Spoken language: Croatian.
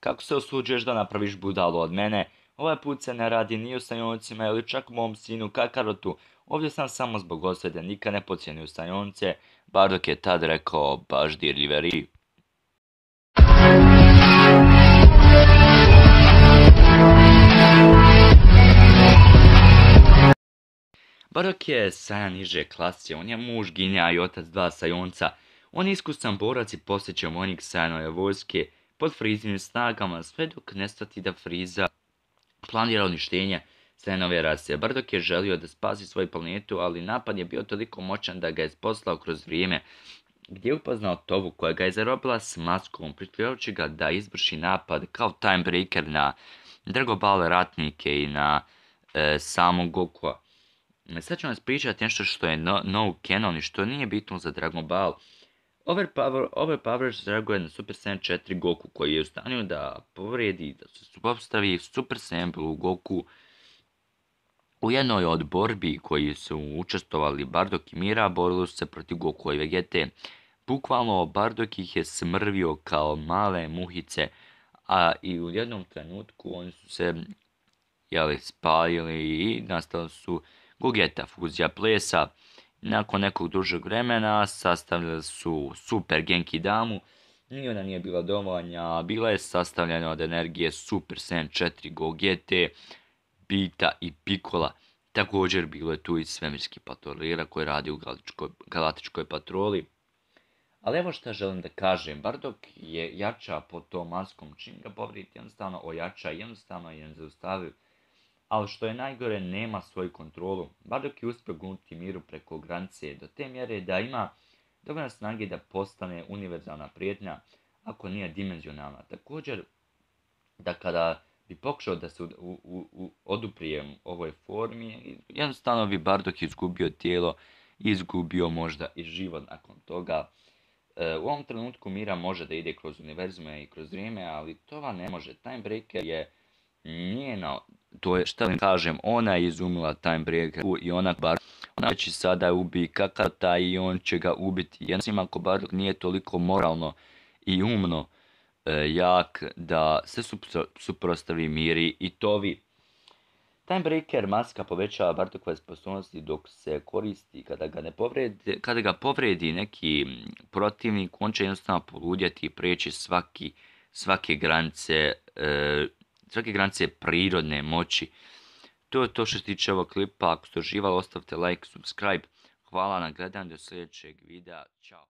Kako se osuđuješ da napraviš budalu od mene? Ovaj put se ne radi ni o stajoncima ili čak mom sinu Kakarotu. Ovdje sam samo zbog osvede, nikad ne pocijenio stajonce. Bardok je tad rekao baš dirljive ri. Barok je sajan niže klasi, on je muž Ginja i otac dva sajonca. On je iskusan borac i posjećao vojnik sajanove vojske pod Friznim snagama sve dok nestati da Friza planira uništenje sve nove rase. Brdok je želio da spasi svoju planetu, ali napad je bio toliko moćan da ga je poslao kroz vrijeme gdje je upoznao Tovu koja ga je zarobila s maskom, pritvijajući ga da izvrši napad kao timebreaker na Dragobale ratnike i na e, samog Gokua. Sad ću vam pričati nešto što je no, no canon i što nije bitno za Dragon Ball. Overpower, overpowers reaguje Super Saiyan 4 Goku koji je u stanju da povredi, da se Super Saiyan Goku u jednoj od borbi koji su učestovali Bardock i Mira borili su se protiv Goku i Vegete. Bukvalno Bardock ih je smrvio kao male muhice, a i u jednom trenutku oni su se jeli, spalili i nastala su Gogeta fuzija plesa. Nakon nekog dužeg vremena sastavljali su Super Genki Damu i ona nije bila dovoljna, bila je sastavljena od energije Super Saiyan 4 Gogete, Bita i Pikola. Također bilo je tu i svemirski patrolira koji radi u galatičkoj patroli. Ali evo što želim da kažem, Bardok je jača pod tom maskom, čim ga jednostavno ojača, jednostavno je zaustavio ali što je najgore nema svoju kontrolu. Bardock je uspio gurnuti miru preko granice do te mjere da ima dovoljno snage da postane univerzalna prijetnja, ako nije dimenzionalna. Također, da kada bi pokušao da se u, u, oduprijem ovoj formi, jednostavno bi Bardock izgubio tijelo, izgubio možda i život nakon toga. E, u ovom trenutku mira može da ide kroz univerzume i kroz vrijeme, ali to vam ne može. Timebreaker je njeno to je šta vam kažem, ona je izumila time breaker i ona bar ona će sada ubi kakata i on će ga ubiti. Jednostavno ako Bardock nije toliko moralno i umno e, jak da se suprostavi miri i tovi. Timebreaker maska povećava Bartokove sposobnosti dok se koristi. Kada ga, povredi, kada ga povredi neki protivnik, on će jednostavno poludjeti i prijeći svaki, svake granice e, svake granice prirodne moći. To je to što se tiče ovog klipa, ako ste uživali ostavite like, subscribe, hvala na gledanju do sljedećeg videa, Ćao.